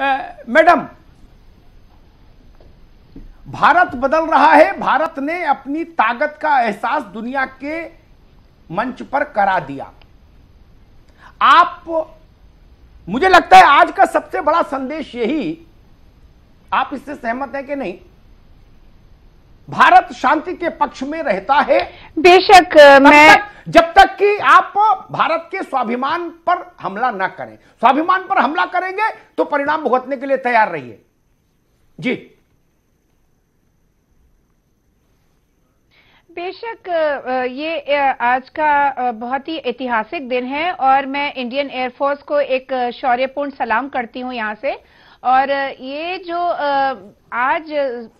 madam Bharat बदल रहा है भारत ने अपनी ताकत का एहसास दुनिया के मंच पर करा दिया आप मुझे लगता है आज का सबसे बड़ा संदेश यही आप इससे सहमत हैं कि नहीं भारत शांति के पक्ष में रहता है बेशक मैं तक, जब तक कि आप भारत के स्वाभिमान पर हमला ना करें स्वाभिमान पर हमला करेंगे तो परिणाम भुगतने के लिए तैयार रहिए जी बेशक ये आज का बहुत ही ऐतिहासिक दिन है और मैं इंडियन एयरफोर्स को एक शौर्यपूर्ण सलाम करती हूँ यहाँ से और ये जो आज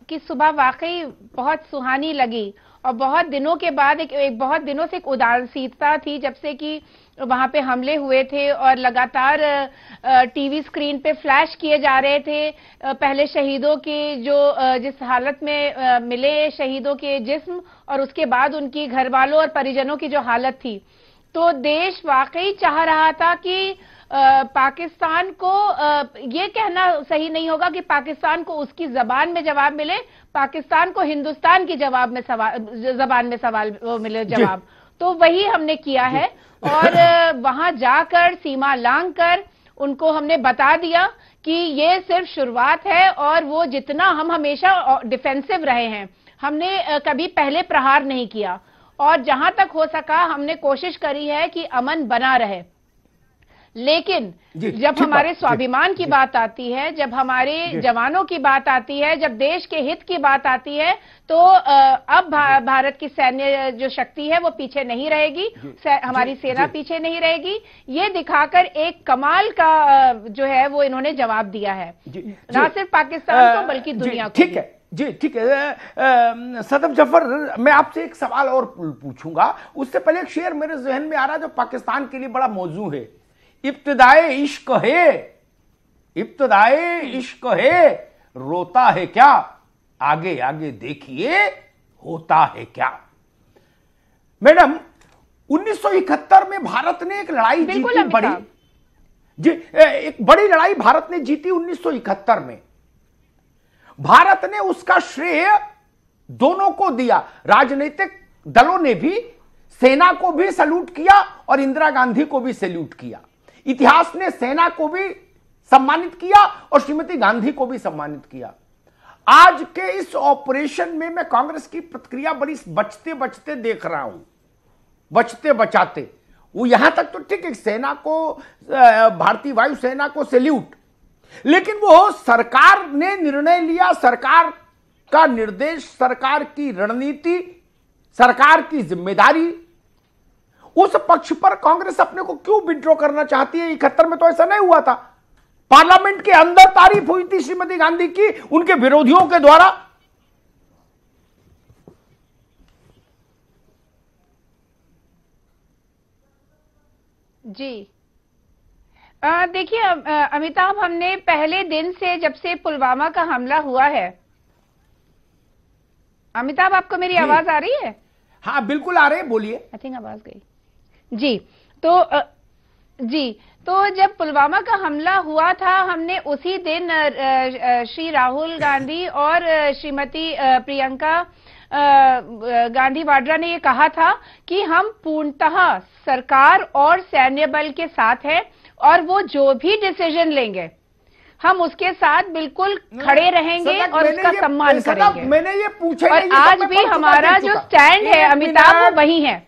की सुबह वाकई बहुत सुहानी लगी और बहुत दिनों के बाद एक, एक बहुत दिनों से एक उदासीनता थी जब से कि वहां पे हमले हुए थे और लगातार टीवी स्क्रीन पे फ्लैश किए जा रहे थे पहले शहीदों के जो जिस हालत में मिले शहीदों के जिस्म और उसके बाद उनकी घर वालों और परिजनों की जो हालत थी तो देश वाकई चाह रहा था कि आ, पाकिस्तान को आ, ये कहना सही नहीं होगा कि पाकिस्तान को उसकी जबान में जवाब मिले पाकिस्तान को हिंदुस्तान की जवाब में सवाल जबान में सवाल मिले जवाब तो वही हमने किया है और वहां जाकर सीमा लांग कर उनको हमने बता दिया कि ये सिर्फ शुरुआत है और वो जितना हम हमेशा डिफेंसिव रहे हैं हमने कभी पहले प्रहार नहीं किया और जहां तक हो सका हमने कोशिश करी है कि अमन बना रहे लेकिन जब हमारे स्वाभिमान की बात आती है जब हमारे जवानों की बात आती है जब देश के हित की बात आती है तो अब भा, भारत की सैन्य जो शक्ति है वो पीछे नहीं रहेगी हमारी सेना पीछे नहीं रहेगी ये दिखाकर एक कमाल का जो है वो इन्होंने जवाब दिया है ना सिर्फ पाकिस्तान को बल्कि दुनिया को ठीक है जी ठीक है सदम जफर मैं आपसे एक सवाल और पूछूंगा उससे पहले एक शेर मेरे जहन में आ रहा जो पाकिस्तान के लिए बड़ा मौजू है इब्तदाए इश्क है इब्तदाए इश्क है रोता है क्या आगे आगे देखिए होता है क्या मैडम 1971 में भारत ने एक लड़ाई जीती बड़ी जी एक बड़ी लड़ाई भारत ने जीती 1971 में भारत ने उसका श्रेय दोनों को दिया राजनीतिक दलों ने भी सेना को भी सल्यूट किया और इंदिरा गांधी को भी सल्यूट किया इतिहास ने सेना को भी सम्मानित किया और श्रीमती गांधी को भी सम्मानित किया आज के इस ऑपरेशन में मैं कांग्रेस की प्रतिक्रिया बड़ी बचते बचते देख रहा हूं बचते बचाते वो यहां तक तो ठीक है सेना को भारतीय वायुसेना को सैल्यूट लेकिन वो सरकार ने निर्णय लिया सरकार का निर्देश सरकार की रणनीति सरकार की जिम्मेदारी उस पक्ष पर कांग्रेस अपने को क्यों विड्रॉ करना चाहती है इकहत्तर में तो ऐसा नहीं हुआ था पार्लियामेंट के अंदर तारीफ हुई थी श्रीमती गांधी की उनके विरोधियों के द्वारा जी देखिए अमिताभ हमने पहले दिन से जब से पुलवामा का हमला हुआ है अमिताभ आपको मेरी आवाज आ रही है हाँ बिल्कुल आ रही है बोलिए आई थिंक आवाज गई जी तो आ, जी तो जब पुलवामा का हमला हुआ था हमने उसी दिन श्री राहुल गांधी और श्रीमती प्रियंका गांधी वाड्रा ने ये कहा था कि हम पूर्णतः सरकार और सैन्य बल के साथ हैं और वो जो भी डिसीजन लेंगे हम उसके साथ बिल्कुल खड़े रहेंगे और उसका सम्मान करेंगे मैंने ये पूछा और तो आज भी हमारा जो स्टैंड है अमिताभ वो वही है